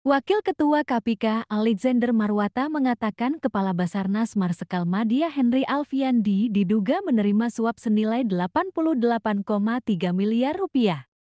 Wakil Ketua KPK Alexander Marwata mengatakan Kepala Basarnas Marsekal Madia Henry Alfiandi diduga menerima suap senilai 88,3 miliar rupiah.